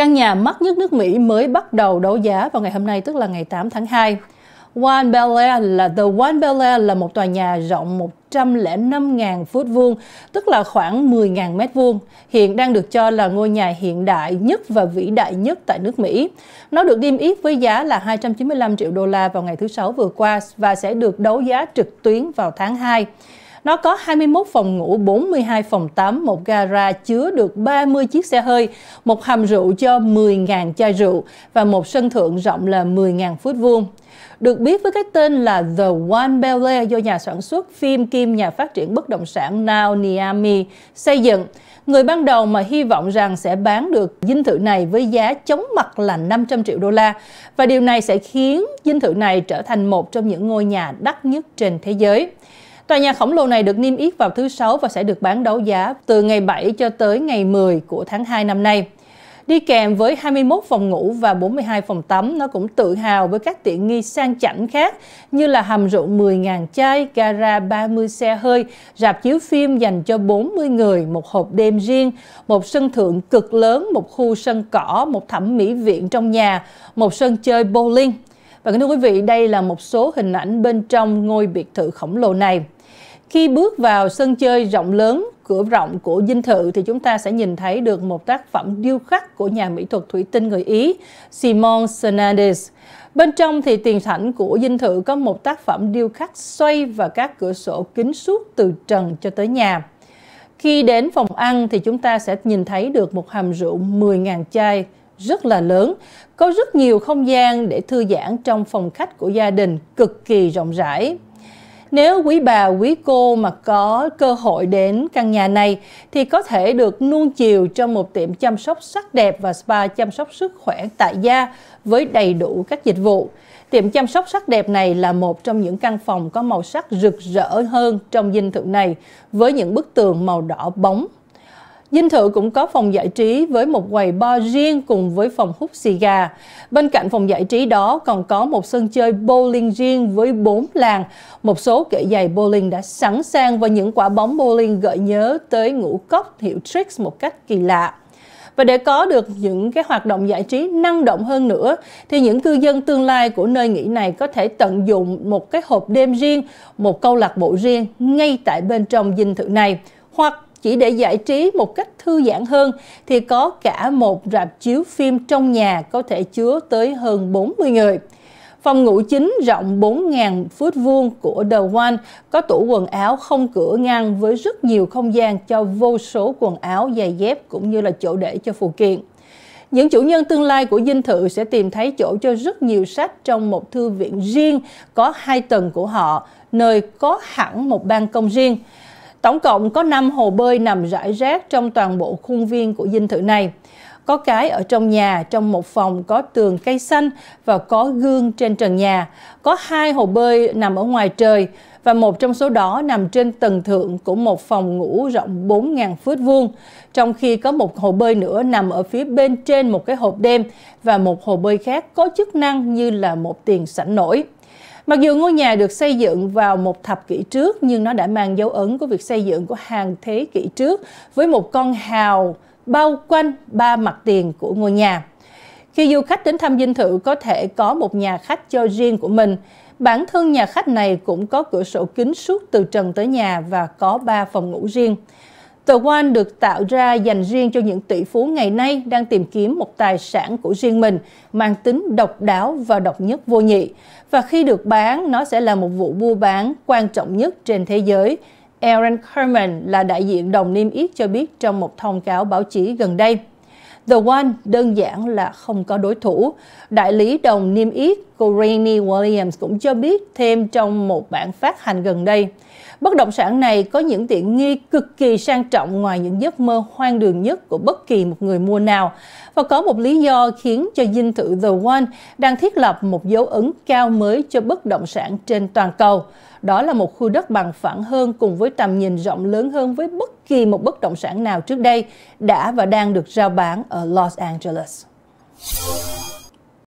Căn nhà mắc nhất nước Mỹ mới bắt đầu đấu giá vào ngày hôm nay tức là ngày 8 tháng 2. One Bel Air là The One Bel Air là một tòa nhà rộng 105.000 phút vuông, tức là khoảng 10.000 mét vuông. Hiện đang được cho là ngôi nhà hiện đại nhất và vĩ đại nhất tại nước Mỹ. Nó được niêm yết với giá là 295 triệu đô la vào ngày thứ Sáu vừa qua và sẽ được đấu giá trực tuyến vào tháng 2. Nó có 21 phòng ngủ, 42 phòng tắm, một gara chứa được 30 chiếc xe hơi, một hầm rượu cho 10.000 chai rượu và một sân thượng rộng là 10.000 phút vuông. Được biết với cái tên là The One Bel Air do nhà sản xuất phim kim nhà phát triển bất động sản Now Niami xây dựng, người ban đầu mà hy vọng rằng sẽ bán được dinh thự này với giá chống mặt là 500 triệu đô la và điều này sẽ khiến dinh thự này trở thành một trong những ngôi nhà đắt nhất trên thế giới. Tòa nhà khổng lồ này được niêm yết vào thứ Sáu và sẽ được bán đấu giá từ ngày 7 cho tới ngày 10 của tháng 2 năm nay. Đi kèm với 21 phòng ngủ và 42 phòng tắm, nó cũng tự hào với các tiện nghi sang chảnh khác như là hầm rượu 10.000 chai, gara 30 xe hơi, rạp chiếu phim dành cho 40 người, một hộp đêm riêng, một sân thượng cực lớn, một khu sân cỏ, một thẩm mỹ viện trong nhà, một sân chơi bowling, và thưa quý vị, đây là một số hình ảnh bên trong ngôi biệt thự khổng lồ này. Khi bước vào sân chơi rộng lớn, cửa rộng của dinh thự thì chúng ta sẽ nhìn thấy được một tác phẩm điêu khắc của nhà mỹ thuật thủy tinh người Ý Simon Sernandez. Bên trong thì tiền thảnh của dinh thự có một tác phẩm điêu khắc xoay và các cửa sổ kính suốt từ trần cho tới nhà. Khi đến phòng ăn thì chúng ta sẽ nhìn thấy được một hàm rượu 10.000 chai rất là lớn, có rất nhiều không gian để thư giãn trong phòng khách của gia đình cực kỳ rộng rãi. Nếu quý bà, quý cô mà có cơ hội đến căn nhà này thì có thể được nuông chiều trong một tiệm chăm sóc sắc đẹp và spa chăm sóc sức khỏe tại gia với đầy đủ các dịch vụ. Tiệm chăm sóc sắc đẹp này là một trong những căn phòng có màu sắc rực rỡ hơn trong dinh thự này với những bức tường màu đỏ bóng Dinh Thự cũng có phòng giải trí với một quầy bar riêng cùng với phòng hút xì gà. Bên cạnh phòng giải trí đó còn có một sân chơi bowling riêng với bốn làng. Một số kệ giày bowling đã sẵn sàng và những quả bóng bowling gợi nhớ tới ngũ cốc hiệu Tricks một cách kỳ lạ. Và để có được những cái hoạt động giải trí năng động hơn nữa thì những cư dân tương lai của nơi nghỉ này có thể tận dụng một cái hộp đêm riêng, một câu lạc bộ riêng ngay tại bên trong dinh thự này hoặc chỉ để giải trí một cách thư giãn hơn thì có cả một rạp chiếu phim trong nhà có thể chứa tới hơn 40 người. Phòng ngủ chính rộng 4.000 phút vuông của The One có tủ quần áo không cửa ngăn với rất nhiều không gian cho vô số quần áo, giày dép cũng như là chỗ để cho phụ kiện. Những chủ nhân tương lai của dinh thự sẽ tìm thấy chỗ cho rất nhiều sách trong một thư viện riêng có hai tầng của họ, nơi có hẳn một ban công riêng. Tổng cộng có 5 hồ bơi nằm rải rác trong toàn bộ khuôn viên của dinh thự này. Có cái ở trong nhà, trong một phòng có tường cây xanh và có gương trên trần nhà. Có hai hồ bơi nằm ở ngoài trời và một trong số đó nằm trên tầng thượng của một phòng ngủ rộng 4.000 feet vuông, trong khi có một hồ bơi nữa nằm ở phía bên trên một cái hộp đêm và một hồ bơi khác có chức năng như là một tiền sảnh nổi. Mặc dù ngôi nhà được xây dựng vào một thập kỷ trước nhưng nó đã mang dấu ấn của việc xây dựng của hàng thế kỷ trước với một con hào bao quanh ba mặt tiền của ngôi nhà. Khi du khách đến thăm dinh thự có thể có một nhà khách cho riêng của mình. Bản thân nhà khách này cũng có cửa sổ kính suốt từ trần tới nhà và có ba phòng ngủ riêng. Tờ One được tạo ra dành riêng cho những tỷ phú ngày nay đang tìm kiếm một tài sản của riêng mình, mang tính độc đáo và độc nhất vô nhị. Và khi được bán, nó sẽ là một vụ mua bán quan trọng nhất trên thế giới. Aaron Kerman là đại diện đồng niêm yết cho biết trong một thông cáo báo chí gần đây. The One đơn giản là không có đối thủ. Đại lý đồng niêm yết cô Williams cũng cho biết thêm trong một bản phát hành gần đây. Bất động sản này có những tiện nghi cực kỳ sang trọng ngoài những giấc mơ hoang đường nhất của bất kỳ một người mua nào. Và có một lý do khiến cho dinh thự The One đang thiết lập một dấu ấn cao mới cho bất động sản trên toàn cầu. Đó là một khu đất bằng phẳng hơn cùng với tầm nhìn rộng lớn hơn với bất kỳ một bất động sản nào trước đây đã và đang được rao bán ở Los Angeles.